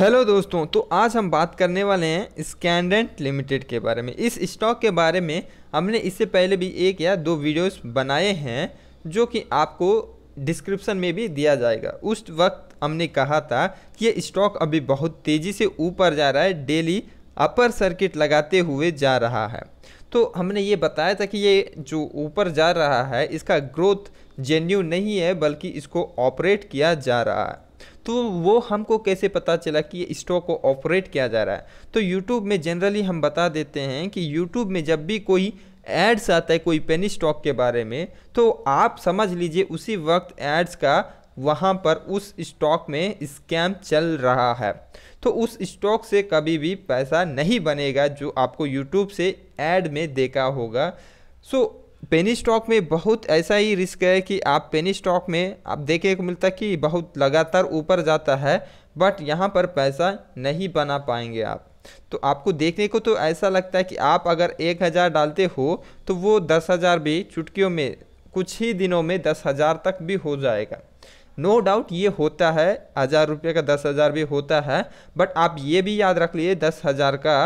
hello दोस्तों तो आज हम बात करने वाले हैं स्कैंडेंट लिमिटेड के बारे में इस स्टॉक के बारे में हमने इससे पहले भी एक या दो वीडियोस बनाए हैं जो कि आपको डिस्क्रिप्शन में भी दिया जाएगा उस वक्त हमने कहा था कि ये स्टॉक अभी बहुत तेज़ी से ऊपर जा रहा है डेली अपर सर्किट लगाते हुए जा रहा है तो हमने ये बताया था कि ये जो ऊपर जा रहा है इसका ग्रोथ जेन्यू नहीं है बल्कि इसको ऑपरेट किया जा रहा है तो वो हमको कैसे पता चला कि स्टॉक को ऑपरेट किया जा रहा है तो यूट्यूब में जनरली हम बता देते हैं कि यूट्यूब में जब भी कोई एड्स आता है कोई पेनी स्टॉक के बारे में तो आप समझ लीजिए उसी वक्त एड्स का वहाँ पर उस स्टॉक में स्कैम चल रहा है तो उस स्टॉक से कभी भी पैसा नहीं बनेगा जो आपको यूट्यूब से एड में देखा होगा सो पेनी स्टॉक में बहुत ऐसा ही रिस्क है कि आप पेनी स्टॉक में आप देखने को मिलता है कि बहुत लगातार ऊपर जाता है बट यहाँ पर पैसा नहीं बना पाएंगे आप तो आपको देखने को तो ऐसा लगता है कि आप अगर एक हज़ार डालते हो तो वो दस हज़ार भी चुटकियों में कुछ ही दिनों में दस हज़ार तक भी हो जाएगा नो no डाउट ये होता है हज़ार रुपये का दस हज़ार भी होता है बट आप ये भी याद रख लीजिए दस हज़ार का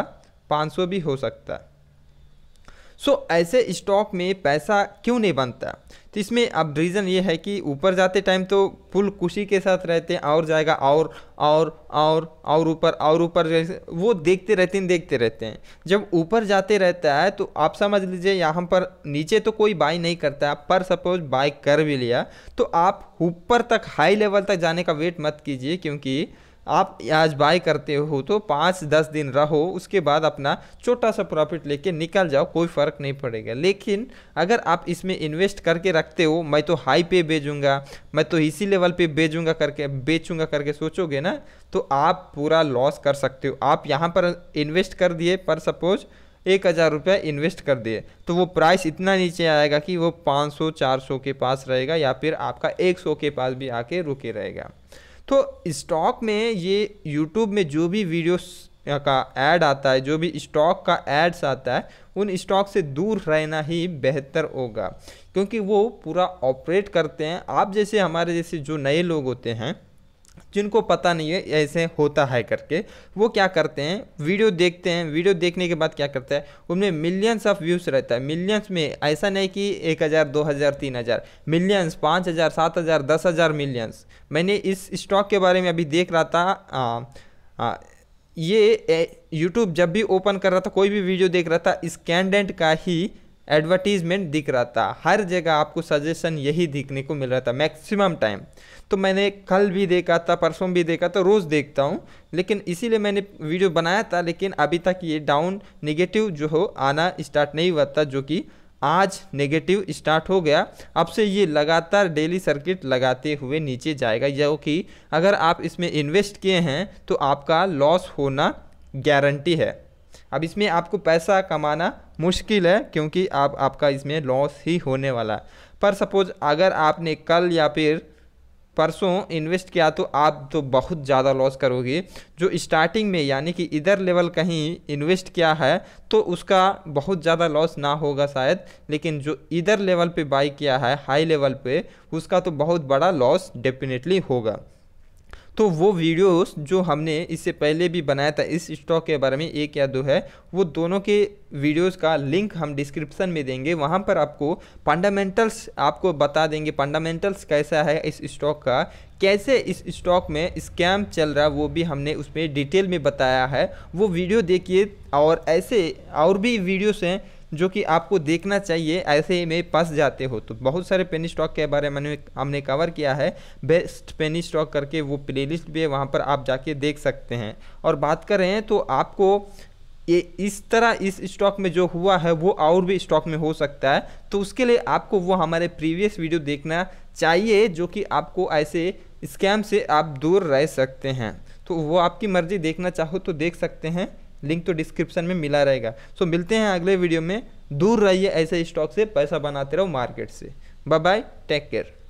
पाँच सौ भी हो सकता है सो so, ऐसे स्टॉक में पैसा क्यों नहीं बनता तो इसमें अब रीज़न ये है कि ऊपर जाते टाइम तो फुल खुशी के साथ रहते हैं और जाएगा और और और और ऊपर और ऊपर वो देखते रहते हैं देखते रहते हैं जब ऊपर जाते रहता है तो आप समझ लीजिए यहाँ पर नीचे तो कोई बाई नहीं करता है पर सपोज बाई कर भी लिया तो आप ऊपर तक हाई लेवल तक जाने का वेट मत कीजिए क्योंकि आप आज बाय करते हो तो पाँच दस दिन रहो उसके बाद अपना छोटा सा प्रॉफिट लेके निकल जाओ कोई फ़र्क नहीं पड़ेगा लेकिन अगर आप इसमें इन्वेस्ट करके रखते हो मैं तो हाई पे बेचूंगा मैं तो इसी लेवल पे बेचूंगा करके बेचूंगा करके सोचोगे ना तो आप पूरा लॉस कर सकते हो आप यहाँ पर इन्वेस्ट कर दिए पर सपोज़ एक हज़ार रुपया इन्वेस्ट कर दिए तो वो प्राइस इतना नीचे आएगा कि वो चार सौ के पास रहेगा या फिर आपका सौ के पास भी आके रुके रहेगा तो स्टॉक में ये यूट्यूब में जो भी वीडियोस का ऐड आता है जो भी स्टॉक का एड्स आता है उन स्टॉक से दूर रहना ही बेहतर होगा क्योंकि वो पूरा ऑपरेट करते हैं आप जैसे हमारे जैसे जो नए लोग होते हैं जिनको पता नहीं है ऐसे होता है करके वो क्या करते हैं वीडियो देखते हैं वीडियो देखने के बाद क्या करता है उनमें मिलियंस ऑफ व्यूज़ रहता है मिलियंस में ऐसा नहीं कि एक हज़ार दो हज़ार तीन हज़ार मिलियंस पाँच हज़ार सात हज़ार दस हज़ार मिलियंस मैंने इस स्टॉक के बारे में अभी देख रहा था आ, आ, ये यूट्यूब जब भी ओपन कर रहा था कोई भी वीडियो देख रहा था इस कैंडेंट का ही एडवर्टीज़मेंट दिख रहा था हर जगह आपको सजेशन यही दिखने को मिल रहा था मैक्सिमम टाइम तो मैंने कल भी देखा था परसों भी देखा था रोज़ देखता हूँ लेकिन इसीलिए मैंने वीडियो बनाया था लेकिन अभी तक ये डाउन नेगेटिव जो हो आना स्टार्ट नहीं हुआ था जो कि आज नेगेटिव स्टार्ट हो गया अब से ये लगातार डेली सर्किट लगाते हुए नीचे जाएगा जो कि अगर आप इसमें इन्वेस्ट किए हैं तो आपका लॉस होना गारंटी है अब इसमें आपको पैसा कमाना मुश्किल है क्योंकि आप आपका इसमें लॉस ही होने वाला है पर सपोज़ अगर आपने कल या फिर परसों इन्वेस्ट किया तो आप तो बहुत ज़्यादा लॉस करोगे जो स्टार्टिंग में यानी कि इधर लेवल कहीं इन्वेस्ट किया है तो उसका बहुत ज़्यादा लॉस ना होगा शायद लेकिन जो इधर लेवल पे बाई किया है हाई लेवल पे उसका तो बहुत बड़ा लॉस डेफिनेटली होगा तो वो वीडियोस जो हमने इससे पहले भी बनाया था इस स्टॉक के बारे में एक या दो है वो दोनों के वीडियोस का लिंक हम डिस्क्रिप्शन में देंगे वहाँ पर आपको फंडामेंटल्स आपको बता देंगे फंडामेंटल्स कैसा है इस स्टॉक का कैसे इस स्टॉक में स्कैम चल रहा वो भी हमने उसमें डिटेल में बताया है वो वीडियो देखिए और ऐसे और भी वीडियोस हैं जो कि आपको देखना चाहिए ऐसे में पस जाते हो तो बहुत सारे पेनी स्टॉक के बारे में हमने कवर किया है बेस्ट पेनी स्टॉक करके वो प्लेलिस्ट भी है वहाँ पर आप जाके देख सकते हैं और बात करें तो आपको ये इस तरह इस स्टॉक में जो हुआ है वो और भी स्टॉक में हो सकता है तो उसके लिए आपको वो हमारे प्रीवियस वीडियो देखना चाहिए जो कि आपको ऐसे स्कैम से आप दूर रह सकते हैं तो वो आपकी मर्ज़ी देखना चाहो तो देख सकते हैं लिंक तो डिस्क्रिप्शन में मिला रहेगा सो मिलते हैं अगले वीडियो में दूर रहिए ऐसे स्टॉक से पैसा बनाते रहो मार्केट से बाय बाय टेक केयर